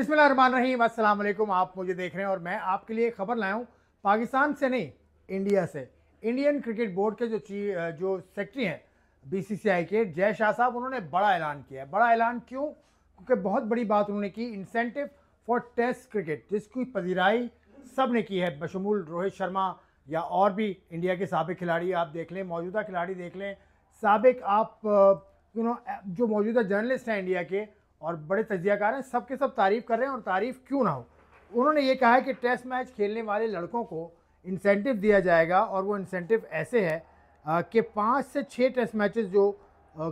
अस्सलाम वालेकुम आप मुझे देख रहे हैं और मैं आपके लिए खबर लाया हूँ पाकिस्तान से नहीं इंडिया से इंडियन क्रिकेट बोर्ड के जो ची जो सेक्रेटरी हैं बीसीसीआई के जय शाह साहब उन्होंने बड़ा ऐलान किया है बड़ा ऐलान क्यों क्योंकि बहुत बड़ी बात उन्होंने की इंसेंटिव फॉर टेस्ट क्रिकेट जिसकी पजीराई सब ने की है बशमूल रोहित शर्मा या और भी इंडिया के सबक खिलाड़ी आप देख लें मौजूदा खिलाड़ी देख लें सबक आप यू नो जो मौजूदा जर्नलिस्ट हैं इंडिया के और बड़े तजियाकार हैं सब के सब तारीफ़ कर रहे हैं और तारीफ़ क्यों ना हो उन्होंने ये कहा है कि टेस्ट मैच खेलने वाले लड़कों को इंसेंटिव दिया जाएगा और वो इंसेंटिव ऐसे है कि पाँच से छः टेस्ट मैचेस जो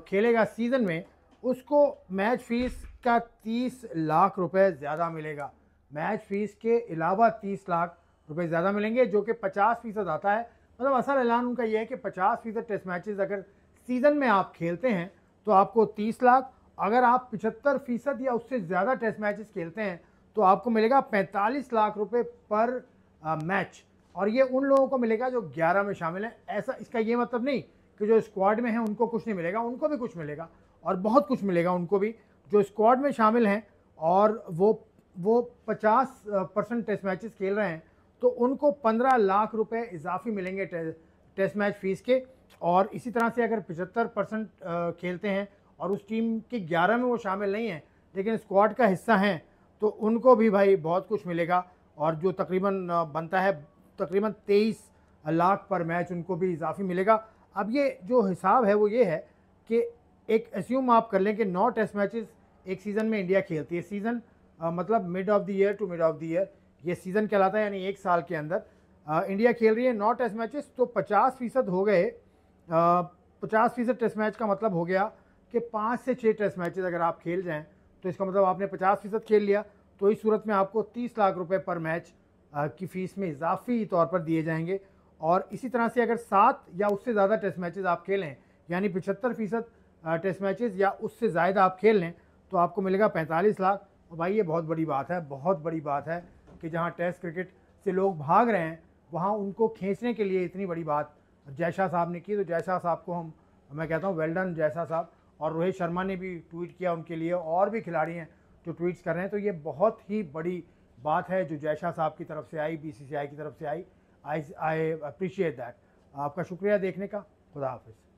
खेलेगा सीज़न में उसको मैच फ़ीस का तीस लाख रुपए ज़्यादा मिलेगा मैच फ़ीस के अलावा तीस लाख रुपए ज़्यादा मिलेंगे जो कि पचास फ़ीसद आता है मतलब असल ऐलान उनका यह है कि पचास फ़ीसद टेस्ट मैचेस अगर सीज़न में आप खेलते हैं तो आपको तीस लाख अगर आप पिछहत्तर फीसद या उससे ज़्यादा टेस्ट मैचेस खेलते हैं तो आपको मिलेगा पैंतालीस लाख रुपये पर आ, मैच और ये उन लोगों को मिलेगा जो ग्यारह में शामिल हैं ऐसा इसका ये मतलब नहीं कि जो स्क्वाड में हैं उनको कुछ नहीं मिलेगा उनको भी कुछ मिलेगा और बहुत कुछ मिलेगा उनको भी जो स्क्वाड में शामिल हैं और वो वो पचास परसेंट टेस्ट मैचेस खेल रहे हैं तो उनको पंद्रह लाख रुपये इजाफी मिलेंगे टे, टेस्ट मैच फ़ीस के और इसी तरह से अगर पचहत्तर परसेंट खेलते हैं और उस टीम के ग्यारह में वो शामिल नहीं हैं लेकिन स्क्वाड का हिस्सा हैं तो उनको भी भाई बहुत कुछ मिलेगा और जो तकरीबन बनता है तकरीबन तेईस लाख पर मैच उनको भी इजाफी मिलेगा अब ये जो हिसाब है वो ये है कि एक एस्यूम आप कर लें कि नौ टेस्ट मैचेस एक सीज़न में इंडिया खेलती है सीज़न मतलब mid of the year to mid of the year ये सीज़न कहलाता है यानी एक साल के अंदर आ, इंडिया खेल रही है नौ टेस्ट मैचेस तो पचास फ़ीसद हो गए पचास फ़ीसद टेस्ट मैच का मतलब हो गया कि पाँच से छः टेस्ट मैचेस अगर आप खेल जाएँ तो इसका मतलब आपने पचास फीसद खेल लिया तो इस सूरत में आपको तीस लाख रुपये पर मैच की फ़ीस में इजाफी तौर पर दिए जाएंगे और इसी तरह से अगर सात या उससे ज़्यादा टेस्ट मैचेस आप खेलें यानी पिछहत्तर फ़ीसद टेस्ट मैचेस या उससे ज़्यादा आप खेल लें तो आपको मिलेगा पैंतालीस लाख और भाई ये बहुत बड़ी बात है बहुत बड़ी बात है कि जहाँ टेस्ट क्रिकेट से लोग भाग रहे हैं वहाँ उनको खींचने के लिए इतनी बड़ी बात जयशाह साहब ने की तो जयशाह साहब को हम मैं कहता हूँ वेल डन जयशाह साहब और रोहित शर्मा ने भी ट्वीट किया उनके लिए और भी खिलाड़ी हैं जो ट्वीट्स कर रहे हैं तो ये बहुत ही बड़ी बात है जो जयशाह साहब की तरफ से आई बीसीसीआई की तरफ से आई आई आई अप्रिशिएट दैट आपका शुक्रिया देखने का खुदा हाफिज़